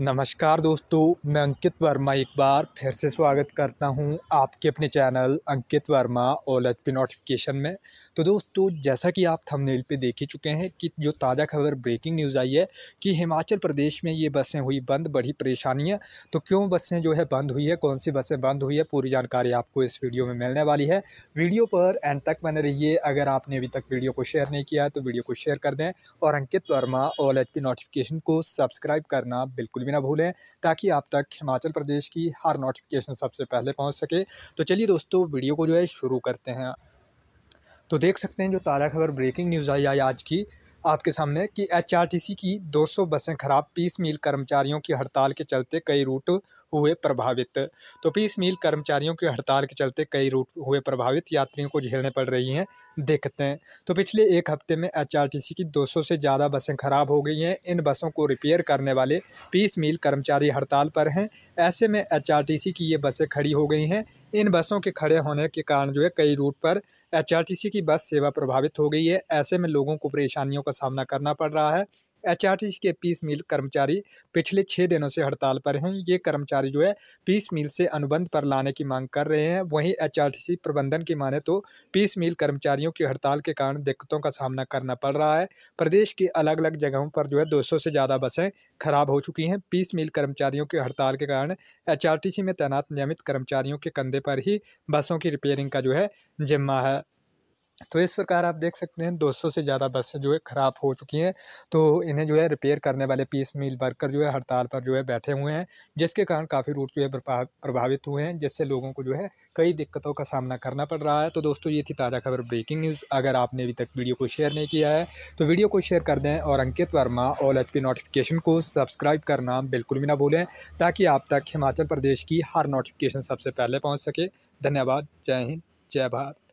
नमस्कार दोस्तों मैं अंकित वर्मा एक बार फिर से स्वागत करता हूं आपके अपने चैनल अंकित वर्मा और एच पी नोटिफिकेशन में तो दोस्तों जैसा कि आप थंबनेल पे देख ही चुके हैं कि जो ताज़ा खबर ब्रेकिंग न्यूज़ आई है कि हिमाचल प्रदेश में ये बसें हुई बंद बड़ी परेशानी है तो क्यों बसें जो है बंद हुई है कौन सी बसें बंद हुई है पूरी जानकारी आपको इस वीडियो में मिलने वाली है वीडियो पर एंड तक बने रहिए अगर आपने अभी तक वीडियो को शेयर नहीं किया तो वीडियो को शेयर कर दें और अंकित वर्मा और एच नोटिफिकेशन को सब्सक्राइब करना बिल्कुल भी ना भूलें ताकि आप तक हिमाचल प्रदेश की हर नोटिफिकेशन सबसे पहले पहुँच सके तो चलिए दोस्तों वीडियो को जो है शुरू करते हैं तो देख सकते हैं जो ताज़ा खबर ब्रेकिंग न्यूज़ आई आज की आपके सामने कि एचआरटीसी की 200 बसें खराब पीस मील कर्मचारियों की हड़ताल के चलते कई रूट हुए प्रभावित तो पीस मील कर्मचारियों की हड़ताल के चलते कई रूट हुए प्रभावित यात्रियों को झेलने पड़ रही हैं देखते हैं तो पिछले एक हफ्ते में एचआरटीसी की 200 से ज़्यादा बसें खराब हो गई हैं इन बसों को रिपेयर करने वाले पीस मील कर्मचारी हड़ताल पर हैं ऐसे में सी की ये बसें खड़ी हो गई हैं इन बसों के खड़े होने के कारण जो है कई रूट पर एचआरटीसी की बस सेवा प्रभावित हो गई है ऐसे में लोगों को परेशानियों का सामना करना पड़ रहा है सी के पीस मील कर्मचारी पिछले छः दिनों से हड़ताल पर हैं ये कर्मचारी जो है पीस मील से अनुबंध पर लाने की मांग कर रहे हैं वहीं सी प्रबंधन की माने तो पीस मील कर्मचारियों की हड़ताल के कारण दिक्कतों का सामना करना पड़ रहा है प्रदेश की अलग अलग जगहों पर जो है दो से ज़्यादा बसें खराब हो चुकी हैं पीस मिल कर्मचारियों की हड़ताल के कारण एच में तैनात नियमित कर्मचारियों के कंधे पर ही बसों की रिपेयरिंग का जो है जिम्मा है तो इस प्रकार आप देख सकते हैं 200 से ज़्यादा बसें जो है ख़राब हो चुकी हैं तो इन्हें जो है रिपेयर करने वाले पीस मील वर्कर जो है हड़ताल पर जो है बैठे हुए हैं जिसके कारण काफ़ी रूट जो है प्रभावित हुए हैं जिससे लोगों को जो है कई दिक्कतों का सामना करना पड़ रहा है तो दोस्तों ये थी ताज़ा खबर ब्रेकिंग न्यूज़ अगर आपने अभी तक वीडियो को शेयर नहीं किया है तो वीडियो को शेयर कर दें और अंकित वर्मा ऑल एच नोटिफिकेशन को सब्सक्राइब करना बिल्कुल भी ना भूलें ताकि आप तक हिमाचल प्रदेश की हर नोटिफिकेशन सबसे पहले पहुँच सके धन्यवाद जय हिंद जय भारत